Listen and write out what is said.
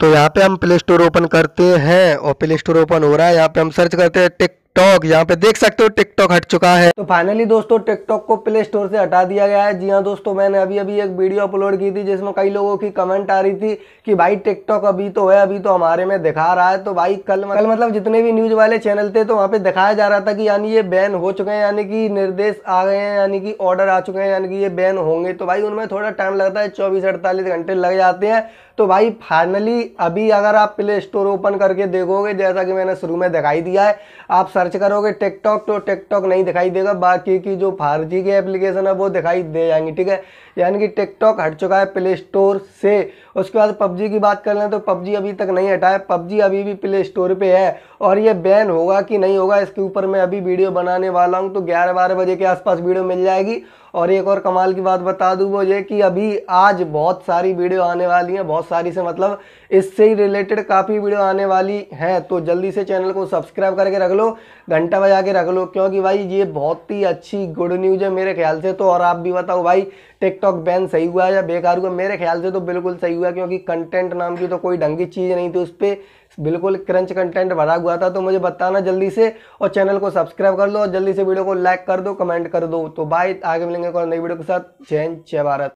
तो यहाँ पे हम प्ले स्टोर ओपन करते हैं और प्ले स्टोर ओपन हो रहा है यहाँ पे हम सर्च करते हैं टिक टिकटॉक यहाँ पे देख सकते हो टिकटॉक हट चुका है तो फाइनली दोस्तों टिकटॉक को प्ले स्टोर से हटा दिया गया है जी हाँ दोस्तों मैंने अभी अभी एक वीडियो अपलोड की थी जिसमें कई लोगों की कमेंट आ रही थी कि भाई टिकटॉक अभी तो है अभी तो हमारे में दिखा रहा है तो भाई कल कल मतलब जितने भी न्यूज वाले चैनल थे तो वहाँ पे दिखाया जा रहा था कि यानी ये बैन हो चुके हैं यानी कि निर्देश आ गए हैं यानी कि ऑर्डर आ चुके हैं यानी कि ये बैन होंगे तो भाई उनमें थोड़ा टाइम लगता है चौबीस अड़तालीस घंटे लग जाते हैं तो भाई फाइनली अभी अगर आप प्ले स्टोर ओपन करके देखोगे जैसा कि मैंने शुरू में दिखाई दिया है आप सर्च सर्च करोगे टिकटॉक तो टिकटॉक नहीं दिखाई देगा बाकी की जो जी की एप्लीकेशन है वो दिखाई दे जाएंगी ठीक है यानी कि टिकटॉक हट चुका है प्ले स्टोर से उसके बाद पबजी की बात कर लें तो पबजी अभी तक नहीं हटा है पबजी अभी भी प्ले स्टोर पे है और ये बैन होगा कि नहीं होगा इसके ऊपर मैं अभी वीडियो बनाने वाला हूँ तो ग्यारह बारह बजे के आसपास वीडियो मिल जाएगी और एक और कमाल की बात बता दूँ वो ये कि अभी आज बहुत सारी वीडियो आने वाली हैं बहुत सारी से मतलब इससे ही रिलेटेड काफ़ी वीडियो आने वाली हैं तो जल्दी से चैनल को सब्सक्राइब करके रख लो घंटा बजा के रख लो क्योंकि भाई ये बहुत ही अच्छी गुड न्यूज़ है मेरे ख्याल से तो और आप भी बताओ भाई टिकटॉक बैन सही हुआ है या बेकार हुआ मेरे ख्याल से तो बिल्कुल सही हुआ क्योंकि कंटेंट नाम की तो कोई ढंगी चीज़ नहीं थी उस पर बिल्कुल क्रंच कंटेंट भरा हुआ था तो मुझे बताना जल्दी से और चैनल को सब्सक्राइब कर लो और जल्दी से वीडियो को लाइक कर दो कमेंट कर दो तो बाय आगे मिलेंगे और नई वीडियो के साथ जय जय भारत